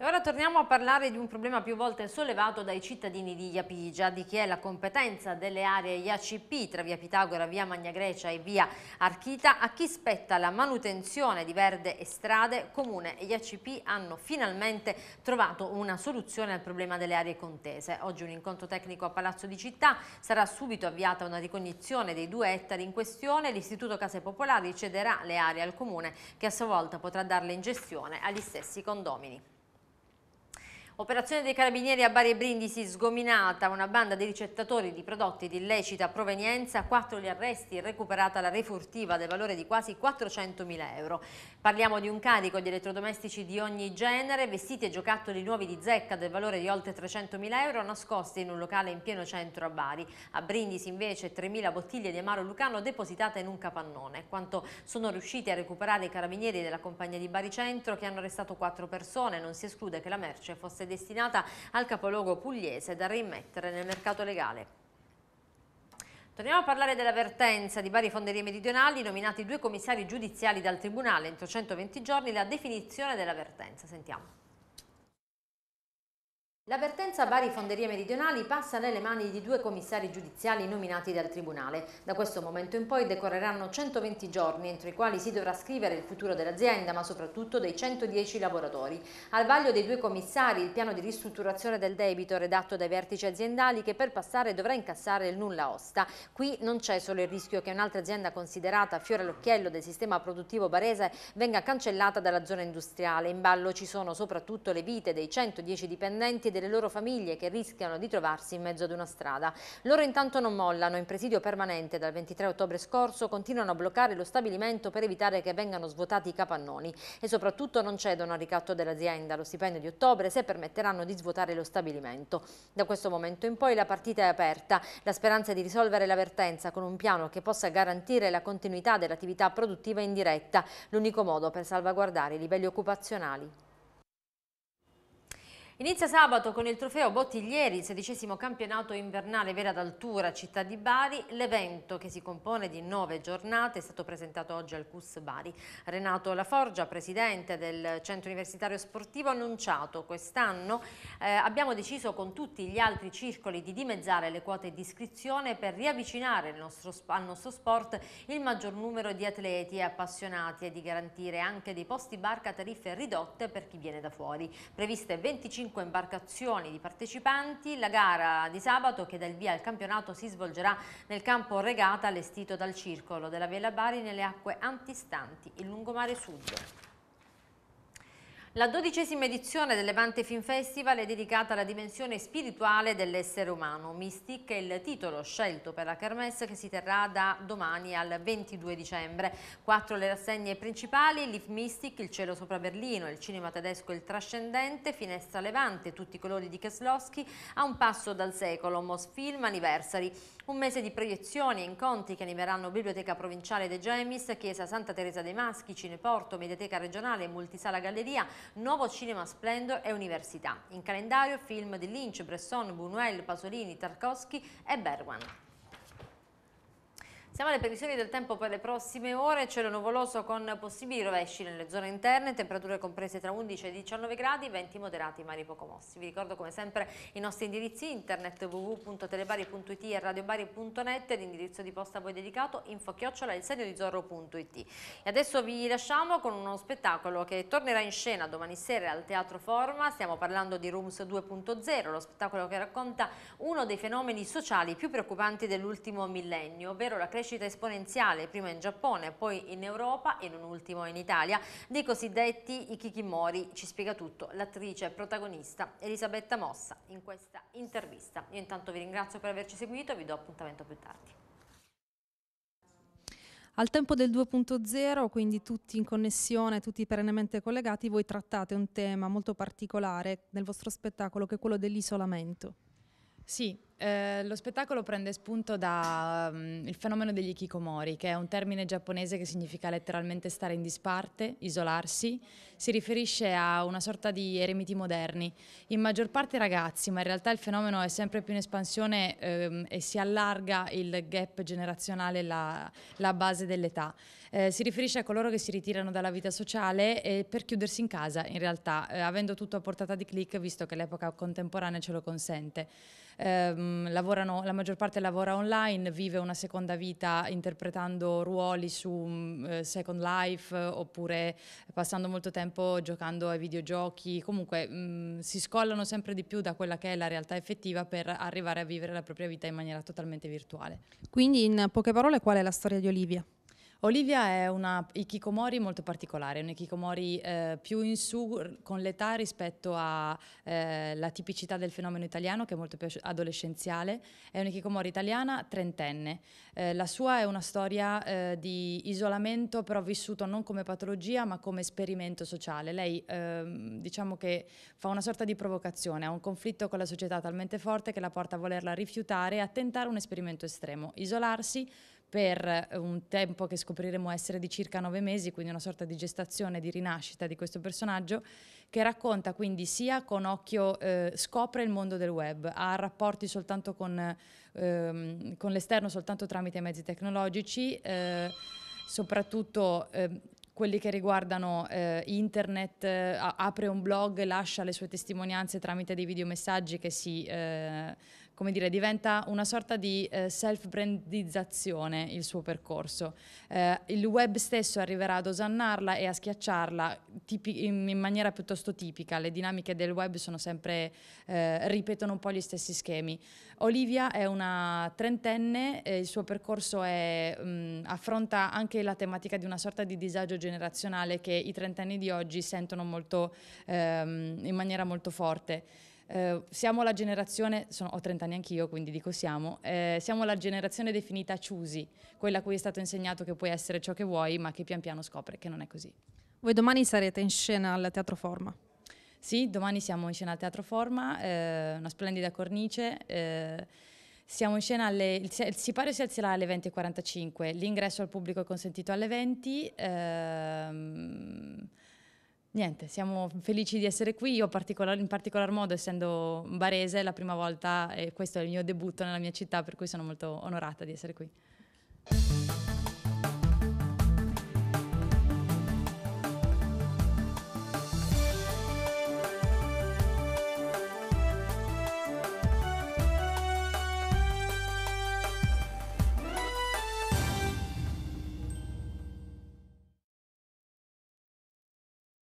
E ora torniamo a parlare di un problema più volte sollevato dai cittadini di Iapigia, di chi è la competenza delle aree IACP tra via Pitagora, via Magna Grecia e via Archita, a chi spetta la manutenzione di verde e strade, Comune e IACP hanno finalmente trovato una soluzione al problema delle aree contese. Oggi un incontro tecnico a Palazzo di Città, sarà subito avviata una ricognizione dei due ettari in questione, l'Istituto Case Popolari cederà le aree al Comune che a sua volta potrà darle in gestione agli stessi condomini. Operazione dei carabinieri a Bari e Brindisi sgominata, una banda di ricettatori di prodotti di illecita provenienza, quattro gli arresti e recuperata la refurtiva del valore di quasi 400.000 euro. Parliamo di un carico di elettrodomestici di ogni genere, vestiti e giocattoli nuovi di zecca del valore di oltre 300.000 euro nascosti in un locale in pieno centro a Bari. A Brindisi invece 3.000 bottiglie di amaro lucano depositate in un capannone. Quanto sono riusciti a recuperare i carabinieri della compagnia di Bari Centro che hanno arrestato quattro persone, non si esclude che la merce fosse destinata al capoluogo pugliese da rimettere nel mercato legale. Torniamo a parlare dell'avvertenza di varie fonderie meridionali, nominati due commissari giudiziali dal Tribunale entro 120 giorni, la definizione dell'avvertenza. Sentiamo. L'avvertenza Bari Fonderie Meridionali passa nelle mani di due commissari giudiziali nominati dal Tribunale. Da questo momento in poi decorreranno 120 giorni entro i quali si dovrà scrivere il futuro dell'azienda ma soprattutto dei 110 lavoratori. Al vaglio dei due commissari il piano di ristrutturazione del debito redatto dai vertici aziendali che per passare dovrà incassare il nulla osta. Qui non c'è solo il rischio che un'altra azienda considerata fiore all'occhiello del sistema produttivo barese venga cancellata dalla zona industriale. In ballo ci sono soprattutto le vite dei 110 dipendenti delle loro famiglie che rischiano di trovarsi in mezzo ad una strada. Loro intanto non mollano, in presidio permanente dal 23 ottobre scorso continuano a bloccare lo stabilimento per evitare che vengano svuotati i capannoni e soprattutto non cedono al ricatto dell'azienda lo stipendio di ottobre se permetteranno di svuotare lo stabilimento. Da questo momento in poi la partita è aperta, la speranza è di risolvere la vertenza con un piano che possa garantire la continuità dell'attività produttiva in diretta, l'unico modo per salvaguardare i livelli occupazionali. Inizia sabato con il trofeo Bottiglieri, il sedicesimo campionato invernale vera d'altura città di Bari. L'evento, che si compone di nove giornate, è stato presentato oggi al CUS Bari. Renato Laforgia, presidente del centro universitario sportivo, ha annunciato quest'anno eh, abbiamo deciso con tutti gli altri circoli di dimezzare le quote di iscrizione per riavvicinare nostro, al nostro sport il maggior numero di atleti e appassionati e di garantire anche dei posti barca a tariffe ridotte per chi viene da fuori. Previste 25 25 imbarcazioni di partecipanti. La gara di sabato che dà il via al campionato si svolgerà nel campo regata allestito dal Circolo della Vela Bari nelle acque antistanti il lungomare sud. La dodicesima edizione del Levante Film Festival è dedicata alla dimensione spirituale dell'essere umano. Mystic è il titolo scelto per la kermesse che si terrà da domani al 22 dicembre. Quattro le rassegne principali, Leaf Mystic, Il cielo sopra Berlino, Il cinema tedesco Il trascendente, Finestra Levante, Tutti i colori di Keslowski, A un passo dal secolo, Mosfilm Anniversary. Un mese di proiezioni e incontri che animeranno Biblioteca Provinciale De Gemis, Chiesa Santa Teresa dei Maschi, Cineporto, Mediateca Regionale, Multisala Galleria, Nuovo Cinema Splendor e Università. In calendario film di Lynch, Bresson, Buñuel, Pasolini, Tarkovsky e Berwan. Siamo alle previsioni del tempo per le prossime ore, cielo nuvoloso con possibili rovesci nelle zone interne, temperature comprese tra 11 e 19 gradi, venti moderati, mari poco mossi. Vi ricordo come sempre i nostri indirizzi internet www.telebari.it e radiobari.net, l'indirizzo di posta a voi dedicato infochiocciola il segno di zorro.it. E adesso vi lasciamo con uno spettacolo che tornerà in scena domani sera al Teatro Forma, stiamo parlando di Rooms 2.0, lo spettacolo che racconta uno dei fenomeni sociali più preoccupanti dell'ultimo millennio, ovvero la crescita crescita esponenziale, prima in Giappone, poi in Europa e non ultimo in Italia, dei cosiddetti Ikikimori. Ci spiega tutto l'attrice protagonista Elisabetta Mossa in questa intervista. Io intanto vi ringrazio per averci seguito e vi do appuntamento più tardi. Al tempo del 2.0, quindi tutti in connessione, tutti perennemente collegati, voi trattate un tema molto particolare nel vostro spettacolo che è quello dell'isolamento. Sì, eh, lo spettacolo prende spunto dal mm, um, fenomeno degli ikikomori, che è un termine giapponese che significa letteralmente stare in disparte, isolarsi. Si riferisce a una sorta di eremiti moderni, in maggior parte ragazzi, ma in realtà il fenomeno è sempre più in espansione ehm, e si allarga il gap generazionale, la, la base dell'età. Eh, si riferisce a coloro che si ritirano dalla vita sociale eh, per chiudersi in casa, in realtà, eh, avendo tutto a portata di click, visto che l'epoca contemporanea ce lo consente ehm, lavorano, la maggior parte lavora online, vive una seconda vita interpretando ruoli su mm, eh, Second Life oppure passando molto tempo giocando ai videogiochi, comunque mh, mm, si scollano sempre di più da quella che è la realtà effettiva per arrivare a vivere la propria vita in maniera totalmente virtuale. Quindi in poche parole qual è la storia di Olivia? Olivia è una ikikomori molto particolare, un ikikomori eh, più in su con l'età rispetto alla eh, tipicità del fenomeno italiano che è molto più adolescenziale, è un ikikomori italiana trentenne. Eh, la sua è una storia eh, di isolamento però vissuto non come patologia ma come esperimento sociale. Lei ehm, diciamo che fa una sorta di provocazione, ha un conflitto con la società talmente forte che la porta a volerla rifiutare e a tentare un esperimento estremo, isolarsi per eh, un tempo che scopriremo essere di circa nove mesi, quindi una sorta di gestazione, di rinascita di questo personaggio, che racconta quindi sia con occhio, eh, scopre il mondo del web, ha rapporti soltanto con, ehm, con l'esterno, soltanto tramite mezzi tecnologici, eh, soprattutto... Ehm, quelli che riguardano eh, internet, eh, apre un blog, lascia le sue testimonianze tramite dei videomessaggi che si eh, come dire, diventa una sorta di eh, self-brandizzazione il suo percorso. Eh, il web stesso arriverà ad osannarla e a schiacciarla tipi- in, in, maniera piuttosto tipica, le dinamiche del web sono sempre, eh, ripetono un po' gli stessi schemi. Olivia è una trentenne, il suo percorso è, mh, mm, affronta anche la tematica di una sorta di disagio generazionale che i trentenni di oggi sentono molto, ehm, in maniera molto forte eh, siamo la generazione, sono, ho 30 anni anch'io quindi dico siamo, eh, siamo la generazione definita ciusi, quella a cui è stato insegnato che puoi essere ciò che vuoi ma che pian piano scopre che non è così. Voi domani sarete in scena al Teatro Forma? Sì, domani siamo in scena al Teatro Forma, eh, una splendida cornice. Eh, siamo in scena alle, il, sipario si alzerà alle 20.45, l'ingresso al pubblico è consentito alle 20. Ehm, niente, siamo felici di essere qui. Io particolar, in particolar modo, essendo barese, è la prima volta e questo è il mio debutto nella mia città, per cui sono molto onorata di essere qui.